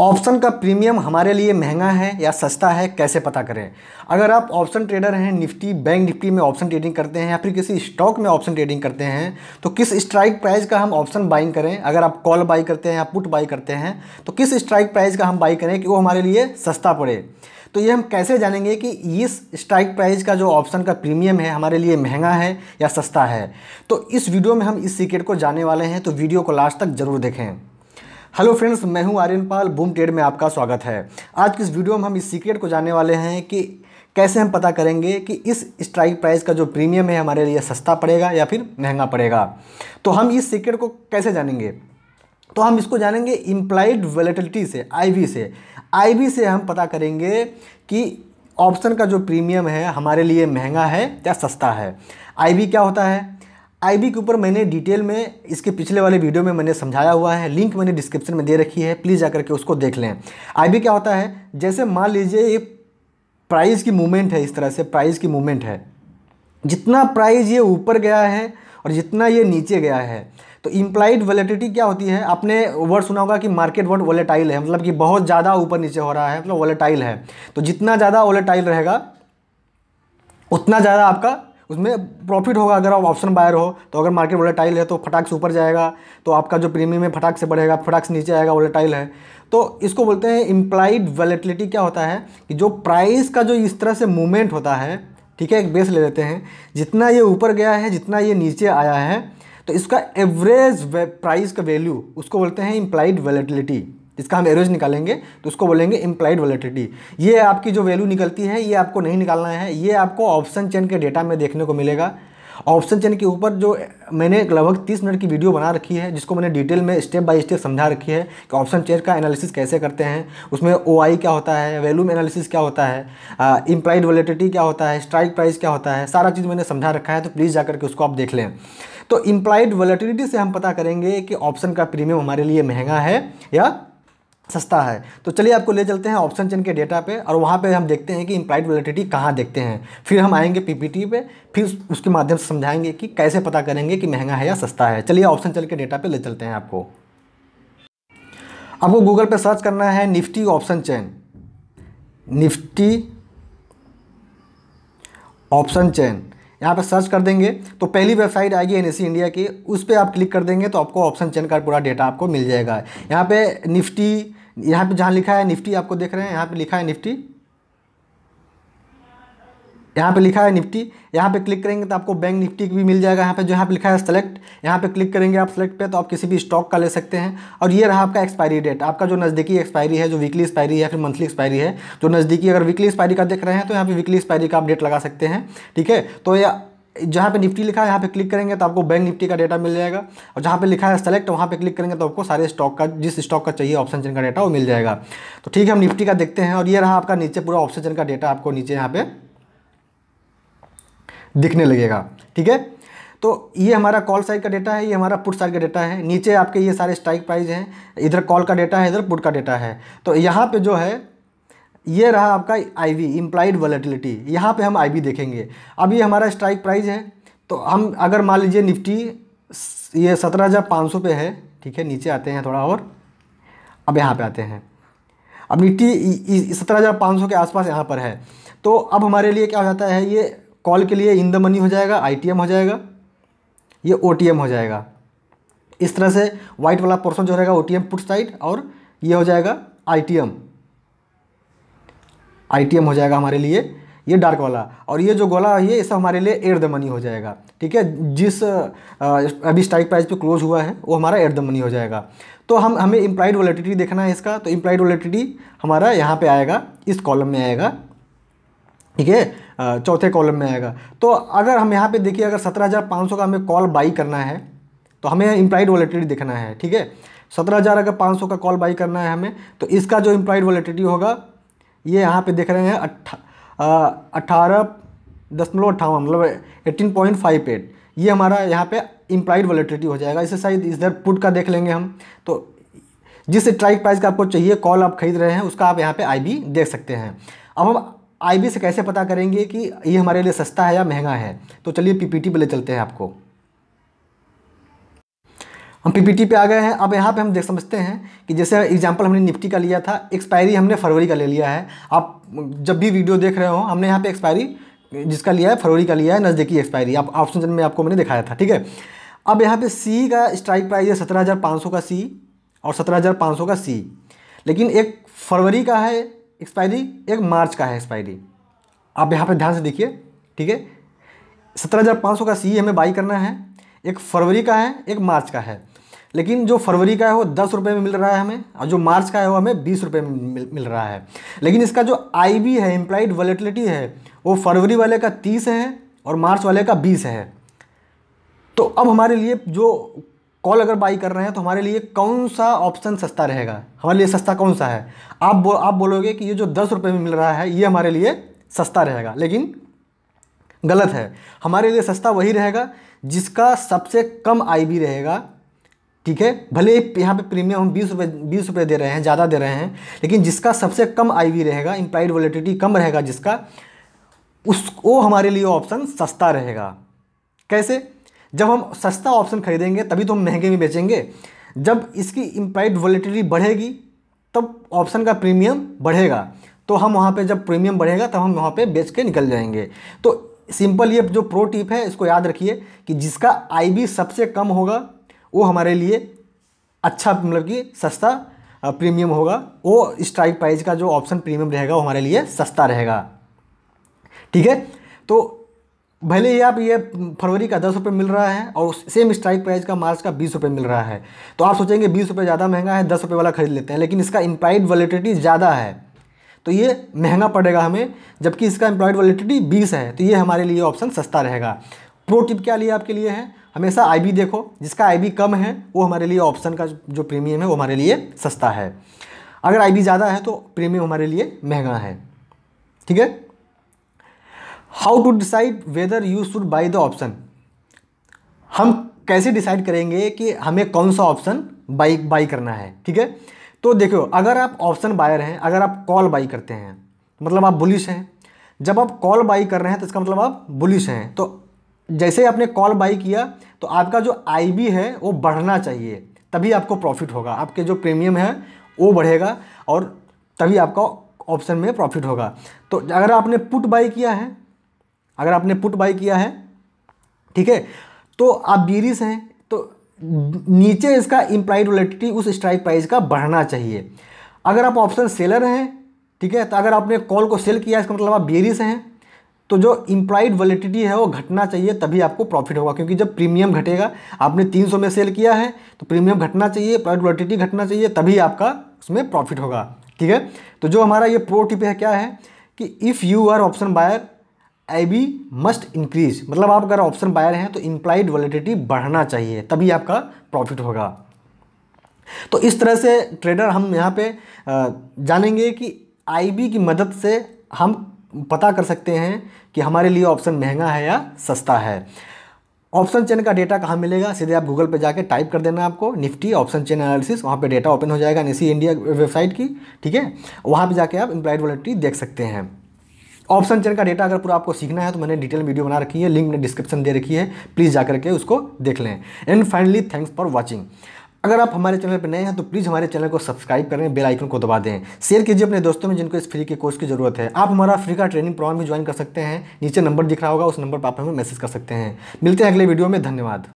option का premium हमारे लिए महंगा है या सस्ता है कैसे पता करें अगर आप ऑप्शन ट्रेडर हैं निफ्टी बैंक निफ्टी में ऑप्शन ट्रेडिंग करते हैं या फिर किसी स्टॉक में ऑप्शन ट्रेडिंग करते हैं तो किस स्ट्राइक प्राइस का हम ऑप्शन बाइंग करें अगर आप कॉल बाई करते हैं या पुट बाई करते हैं तो किस स्ट्राइक प्राइस का हम बाई करें कि वो हमारे लिए सस्ता पड़े तो ये हम कैसे जानेंगे कि इस स्ट्राइक प्राइस का जो ऑप्शन का प्रीमियम है हमारे लिए महंगा है या सस्ता है तो इस वीडियो में हम इस सीक्रेट को जानने वाले हैं तो वीडियो को लास्ट तक जरूर देखें हेलो फ्रेंड्स मैं हूं आर्यन पाल बूम ट्रेड में आपका स्वागत है आज की इस वीडियो में हम इस सीक्रेट को जानने वाले हैं कि कैसे हम पता करेंगे कि इस स्ट्राइक प्राइस का जो प्रीमियम है हमारे लिए सस्ता पड़ेगा या फिर महंगा पड़ेगा तो हम इस सीक्रेट को कैसे जानेंगे तो हम इसको जानेंगे इम्प्लाइड वेलेटिलिटी से आईवी से आईबी से हम पता करेंगे कि ऑप्शन का जो प्रीमियम है हमारे लिए महंगा है या सस्ता है आईबी क्या होता है आईबी के ऊपर मैंने डिटेल में इसके पिछले वाले वीडियो में मैंने समझाया हुआ है लिंक मैंने डिस्क्रिप्शन में दे रखी है प्लीज़ जाकर के उसको देख लें आई क्या होता है जैसे मान लीजिए ये प्राइस की मूवमेंट है इस तरह से प्राइस की मूवमेंट है जितना प्राइस ये ऊपर गया है और जितना ये नीचे गया है तो इम्प्लाइड वॉलेटिलिटी क्या होती है आपने वर्ड सुना होगा कि मार्केट वर्ड वोलेटाइल है मतलब कि बहुत ज़्यादा ऊपर नीचे हो रहा है मतलब वॉलेटाइल है तो जितना ज़्यादा वॉलेटाइल रहेगा उतना ज़्यादा आपका उसमें प्रॉफिट होगा अगर आप ऑप्शन बायर हो तो अगर मार्केट वॉलेटाइल है तो फटाक से ऊपर जाएगा तो आपका जो प्रीमियम है फटाक से बढ़ेगा फटाक से नीचे आएगा वॉलेटाइल है तो इसको बोलते हैं इम्प्लाइड वॉलेटिलिटी क्या होता है कि जो प्राइस का जो इस तरह से मूवमेंट होता है ठीक है एक बेस ले लेते हैं जितना ये ऊपर गया है जितना ये नीचे आया है तो इसका एवरेज प्राइस का वैल्यू उसको बोलते हैं इम्प्लाइड वेलेटिलिटी जिसका हम एवरेज निकालेंगे तो उसको बोलेंगे इम्प्लाइड वेलेटिलिटी ये आपकी जो वैल्यू निकलती है ये आपको नहीं निकालना है ये आपको ऑप्शन चेन के डेटा में देखने को मिलेगा ऑप्शन चेन के ऊपर जो मैंने लगभग तीस मिनट की वीडियो बना रखी है जिसको मैंने डिटेल में स्टेप बाय स्टेप समझा रखी है कि ऑप्शन चेन का एनालिसिस कैसे करते हैं उसमें ओ क्या होता है वैल्यूम एनालिसिस क्या होता है इम्प्लाइड वॉलेटिटी क्या होता है स्ट्राइक प्राइस क्या होता है सारा चीज़ मैंने समझा रखा है तो प्लीज़ जा करके उसको आप देख लें तो इम्प्लाइड वॉलेटिलिटी से हम पता करेंगे कि ऑप्शन का प्रीमियम हमारे लिए महंगा है या सस्ता है तो चलिए आपको ले चलते हैं ऑप्शन चेन के डेटा पे और वहाँ पे हम देखते हैं कि इम्प्लाइड वोलेटिटी कहाँ देखते हैं फिर हम आएंगे पीपीटी पे फिर उसके माध्यम से समझाएंगे कि कैसे पता करेंगे कि महंगा है या सस्ता है चलिए ऑप्शन चेन के डेटा पे ले चलते हैं आपको आपको गूगल पे सर्च करना है Nifty option chain Nifty option chain यहाँ पर सर्च कर देंगे तो पहली वेबसाइट आएगी एन इंडिया e की उस पर आप क्लिक कर देंगे तो आपको ऑप्शन चेन का पूरा डेटा आपको मिल जाएगा यहाँ पर निफ्टी यहाँ पे जहाँ लिखा है निफ्टी आपको देख रहे हैं यहाँ पे लिखा है निफ्टी यहाँ पे लिखा है निफ्टी यहाँ पे क्लिक करेंगे तो आपको बैंक निफ्टी भी मिल जाएगा यहाँ पे जो यहाँ पे लिखा है सेलेक्ट यहाँ पे क्लिक करेंगे आप सेलेक्ट पे तो आप किसी भी स्टॉक का ले सकते हैं और ये रहा आपका एक्सपायरी डेट आपका जो नज़दीकी एक्सपायरी है जो वीकली एक्सपायरी है फिर मंथली एक्सपायरी है जो नज़दीकी अगर वीकली एक्सपायरी का देख रहे हैं तो यहाँ पर वीकली एक्सपायरी का आप डेट लगा सकते हैं ठीक है तो यह जहाँ पे निफ्टी लिखा है यहाँ पे क्लिक करेंगे तो आपको बैंक निफ्टी का डाटा मिल जाएगा और जहाँ पे लिखा है सेलेक्ट वहाँ पे क्लिक करेंगे तो आपको सारे स्टॉक का जिस स्टॉक का चाहिए ऑप्शन चेन का डाटा वो मिल जाएगा तो ठीक है हम निफ्टी का देखते हैं और ये रहा आपका नीचे पूरा ऑप्शन चेन का डेटा आपको नीचे यहाँ पे दिखने लगेगा ठीक है तो ये हमारा कॉल साइड का डेटा है ये हमारा पुट साइड का डेटा है नीचे आपके ये सारे स्ट्राइक प्राइस हैं इधर कॉल का डेटा है इधर पुट का डेटा है तो यहाँ पे जो है ये रहा आपका आई वी इम्प्लाइड वॉलेटिलिटी यहाँ पे हम आई वी देखेंगे अभी हमारा स्ट्राइक प्राइस है तो हम अगर मान लीजिए निफ्टी ये सत्रह हज़ार पाँच सौ पे है ठीक है नीचे आते हैं थोड़ा और अब यहाँ पे आते हैं अब निफ्टी सत्रह हज़ार पाँच सौ के आसपास यहाँ पर है तो अब हमारे लिए क्या हो जाता है ये कॉल के लिए इन द मनी हो जाएगा आई हो जाएगा ये ओ हो जाएगा इस तरह से वाइट वाला पोर्सन जो रहेगा ओ टी पुट साइड और ये हो जाएगा आई आई हो जाएगा हमारे लिए ये डार्क वाला और ये जो गोला है ये सब हमारे लिए एयर द मनी हो जाएगा ठीक है जिस अभी स्ट्राइक प्राइस पे क्लोज हुआ है वो हमारा एयर द मनी हो जाएगा तो हम हमें इम्प्लाइड वोलेटिटी देखना है इसका तो इम्प्लाइड वोलेटिटी हमारा यहाँ पे आएगा इस कॉलम में आएगा ठीक है चौथे कॉलम में आएगा तो अगर हम यहाँ पर देखिए अगर सत्रह हज़ार पाँच सौ का हमें कॉल बाई करना है तो हमें इम्प्लाइड वोलेटिटी देखना है ठीक है सत्रह हज़ार अगर पाँच सौ का कॉल बाई करना है हमें तो इसका जो इम्प्लाइड वोलेटिटी होगा ये यहाँ पे देख रहे हैं अट्ठारह दशमलव अट्ठावन मतलब एटीन पॉइंट फाइव एट ये हमारा यहाँ पे इम्प्लाइड वॉलेटिलिटी हो जाएगा इसे शायद इधर पुट का देख लेंगे हम तो जिस स्ट्राइक प्राइस का आपको चाहिए कॉल आप खरीद रहे हैं उसका आप यहाँ पे आई देख सकते हैं अब हम आई से कैसे पता करेंगे कि ये हमारे लिए सस्ता है या महंगा है तो चलिए पीपीटी पी ले चलते हैं आपको हम पीपीटी पे आ गए हैं अब यहाँ पे हम देख समझते हैं कि जैसे एग्जांपल हमने निफ्टी का लिया था एक्सपायरी हमने फरवरी का ले लिया है आप जब भी वीडियो देख रहे हो हमने यहाँ पे एक्सपायरी जिसका लिया है फरवरी का लिया है नज़दीकी एक्सपायरी आप ऑप्शन में आपको मैंने दिखाया था ठीक है अब यहाँ पर सी का स्ट्राइक प्राइस है सत्रह का सी और सत्रह का सी लेकिन एक फरवरी का है एक्सपायरी एक मार्च का है एक्सपायरी आप यहाँ पर ध्यान से देखिए ठीक है सत्रह का सी हमें बाई करना है एक फरवरी का है एक मार्च का है लेकिन जो फरवरी का है वो दस रुपये में मिल रहा है हमें और जो मार्च का है वो हमें बीस रुपये में मिल, मिल रहा है लेकिन इसका जो आई है इम्प्लाइड वॉलेटिलिटी है वो फरवरी वाले का तीस है और मार्च वाले का बीस है तो अब हमारे लिए जो कॉल अगर बाई कर रहे हैं तो हमारे लिए कौन सा ऑप्शन सस्ता रहेगा हमारे लिए सस्ता कौन सा है आप बो, आप बोलोगे कि ये जो दस रुपये में मिल रहा है ये हमारे लिए सस्ता रहेगा लेकिन गलत है हमारे लिए सस्ता वही रहेगा जिसका सबसे कम आईबी रहेगा ठीक है भले यहाँ पे प्रीमियम हम बीस रुपये बीस रुपये दे रहे हैं ज़्यादा दे रहे हैं लेकिन जिसका सबसे कम आईवी रहेगा इम्प्लाइड वोलेटिटी कम रहेगा जिसका उसको हमारे लिए ऑप्शन सस्ता रहेगा कैसे जब हम सस्ता ऑप्शन खरीदेंगे तभी तो हम महंगे में बेचेंगे जब इसकी इम्प्लाइड वॉलिटिटी बढ़ेगी तब ऑप्शन का प्रीमियम बढ़ेगा तो हम वहाँ पर जब प्रीमियम बढ़ेगा तब हम वहाँ पर बेच के निकल जाएंगे तो सिंपल ये जो प्रो टिप है इसको याद रखिए कि जिसका आईबी सबसे कम होगा वो हमारे लिए अच्छा मतलब कि सस्ता प्रीमियम होगा वो स्ट्राइक प्राइस का जो ऑप्शन प्रीमियम रहेगा वो हमारे लिए सस्ता रहेगा ठीक है तो भले ही आप ये फरवरी का दस रुपये मिल रहा है और सेम स्ट्राइक प्राइस का मार्च का बीस रुपये मिल रहा है तो आप सोचेंगे बीस रुपये ज़्यादा महंगा है दस रुपये वाला खरीद लेते हैं लेकिन इसका इम्प्लाइड वैलिडिटी ज़्यादा है तो ये महंगा पड़ेगा हमें जबकि इसका एम्प्लॉयड वैलिडिटी बीस है तो ये हमारे लिए ऑप्शन सस्ता रहेगा प्रो टिप क्या लिए आपके लिए है हमेशा आईबी देखो जिसका आईबी कम है वो हमारे लिए ऑप्शन का जो प्रीमियम है वो हमारे लिए सस्ता है अगर आईबी ज़्यादा है तो प्रीमियम हमारे लिए महंगा है ठीक है how to decide whether you should buy the option हम कैसे डिसाइड करेंगे कि हमें कौन सा ऑप्शन बाई बाई करना है ठीक है तो देखो अगर आप ऑप्शन बायर हैं अगर आप कॉल बाई करते हैं मतलब आप बुलिश हैं जब आप कॉल बाई कर रहे हैं तो इसका मतलब आप बुलिश हैं तो जैसे ही आपने कॉल बाई किया तो आपका जो आई है वो बढ़ना चाहिए तभी आपको प्रॉफिट होगा आपके जो प्रीमियम है वो बढ़ेगा और तभी आपका ऑप्शन में प्रॉफिट होगा तो अगर आपने पुट बाई किया है अगर आपने पुट बाई किया है ठीक है तो आप बीरिस हैं तो नीचे इसका इम्प्लाइड वोलेटिटी उस स्ट्राइक प्राइस का बढ़ना चाहिए अगर आप ऑप्शन सेलर हैं ठीक है तो अगर आपने कॉल को सेल किया इसका मतलब आप बीरिस हैं तो जो इम्प्लाइड वॉलिडिटी है वो घटना चाहिए तभी आपको प्रॉफिट होगा क्योंकि जब प्रीमियम घटेगा आपने 300 में सेल किया है तो प्रीमियम घटना चाहिए प्राइड वॉलिडिटी घटना चाहिए तभी आपका उसमें प्रॉफिट होगा ठीक है तो जो हमारा ये प्रो टिप है क्या है कि if you are option buyer I V must increase मतलब आप अगर ऑप्शन बायर हैं तो इम्प्लाइड वॉलिडिटी बढ़ना चाहिए तभी आपका प्रॉफिट होगा तो इस तरह से ट्रेडर हम यहाँ पर जानेंगे कि आई की मदद से हम पता कर सकते हैं कि हमारे लिए ऑप्शन महंगा है या सस्ता है ऑप्शन चेन का डेटा कहाँ मिलेगा सीधे आप गूगल पे जाके टाइप कर देना आपको निफ्टी ऑप्शन चेन एनालिसिस वहाँ पे डेटा ओपन हो जाएगा निसी इंडिया वेबसाइट की ठीक है वहाँ पे जाके आप इम्प्लाइड वॉलिटी देख सकते हैं ऑप्शन चेन का डेटा अगर पूरा आपको सीखना है तो मैंने डिटेल वीडियो बना रखी है लिंक मैंने डिस्क्रिप्शन दे रखी है प्लीज़ जा करके उसको देख लें and finally thanks for watching अगर आप हमारे चैनल पर नए हैं तो प्लीज़ हमारे चैनल को सब्सक्राइब करें बेल आइकन को दबा दें शेयर कीजिए अपने दोस्तों में जिनको इस फ्री के कोर्स की जरूरत है आप हमारा फ्री का ट्रेनिंग प्रोग्राम भी ज्वाइन कर सकते हैं नीचे नंबर दिख रहा होगा उस नंबर पर आप हमें मैसेज कर सकते हैं मिलते हैं अगले वीडियो में धन्यवाद